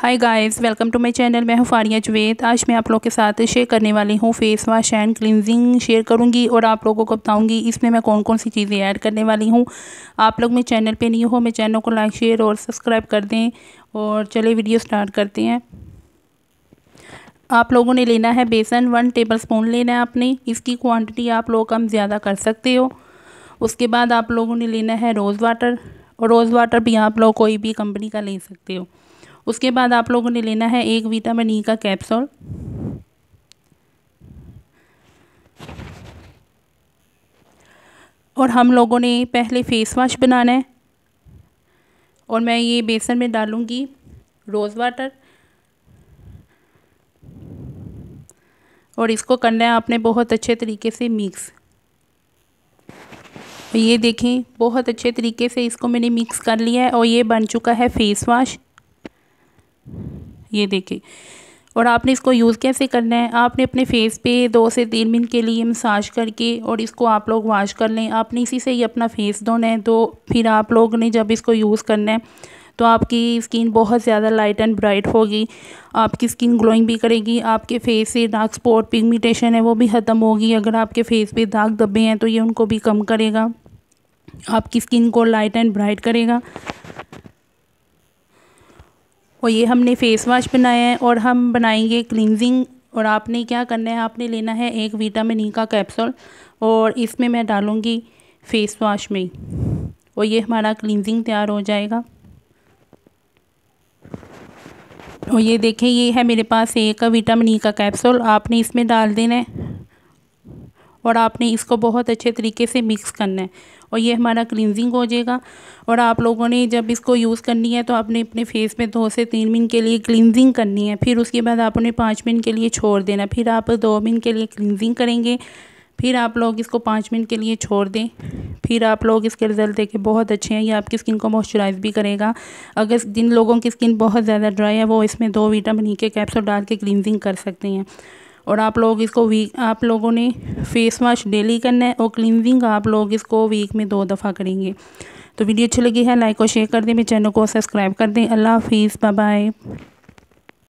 hi guys welcome to my channel मैं हूँ फारिया जवेद आज मैं आप लोगों के साथ शेयर करने वाली हूँ face wash and cleansing share करूँगी और आप लोगों को बताऊँगी इसमें मैं कौन कौन सी चीज़ें ऐड करने वाली हूँ आप लोग मेरे चैनल पे नहीं हो मेरे चैनल को लाइक शेयर और सब्सक्राइब कर दें और चले वीडियो स्टार्ट करते हैं आप लोगों ने लेना है बेसन वन टेबल स्पून लेना है आपने इसकी क्वान्टिटी आप लोग कम ज़्यादा कर सकते हो उसके बाद आप लोगों ने लेना है रोज़ वाटर और रोज़ वाटर भी आप लोग कोई भी कंपनी का ले सकते हो उसके बाद आप लोगों ने लेना है एक विटामिन ई का कैप्सूल और हम लोगों ने पहले फेस वाश बनाना है और मैं ये बेसन में डालूँगी रोज़ वाटर और इसको करना है आपने बहुत अच्छे तरीके से मिक्स ये देखें बहुत अच्छे तरीके से इसको मैंने मिक्स कर लिया है और ये बन चुका है फेस वाश ये देखें और आपने इसको यूज़ कैसे करना है आपने अपने फेस पे दो से तीन मिनट के लिए मसाज करके और इसको आप लोग वॉश कर लें आपने इसी से ही अपना फेस धोना है तो फिर आप लोग ने जब इसको यूज़ करना है तो आपकी स्किन बहुत ज़्यादा लाइट एंड ब्राइट होगी आपकी स्किन ग्लोइंग भी करेगी आपके फेस से डार्क स्पॉट पिगमेंटेशन है वो भी ख़त्म होगी अगर आपके फेस पे दाग धब्बे हैं तो ये उनको भी कम करेगा आपकी स्किन को लाइट एंड ब्राइट करेगा और ये हमने फेस वाश बनाया है और हम बनाएंगे क्लिनजिंग और आपने क्या करना है आपने लेना है एक विटामिन ई e का कैप्सूल और इसमें मैं डालूँगी फेस वाश में और ये हमारा क्लिनजिंग तैयार हो जाएगा और ये देखें ये है मेरे पास एक विटामिन ई e का कैप्सूल आपने इसमें डाल देना है और आपने इसको बहुत अच्छे तरीके से मिक्स करना है और ये हमारा क्लिनजिंग हो जाएगा और आप लोगों ने जब इसको यूज़ करनी है तो आपने अपने फेस में दो से तीन मिनट के लिए क्लिनजिंग करनी है फिर उसके बाद आपने पाँच मिनट के लिए छोड़ देना फिर आप दो मिनट के लिए क्लिनजिंग करेंगे फिर आप लोग इसको पाँच मिनट के लिए छोड़ दें फिर आप लोग इसके रिज़ल्ट देखें बहुत अच्छे हैं ये आपकी स्किन को मॉइस्चराइज़ भी करेगा अगर जिन लोगों की स्किन बहुत ज़्यादा ड्राई है वो इसमें दो विटामिन ई e के कैप्सूल डाल के क्लिनजिंग कर सकते हैं और आप लोग इसको वीक आप लोगों ने फेस वॉश डेली करना है और क्लिनजिंग आप लोग इसको वीक में दो दफ़ा करेंगे तो वीडियो अच्छी लगी है लाइक और शेयर कर दें मेरे चैनल को सब्सक्राइब कर दें अल्लाह हाफिज़ बाय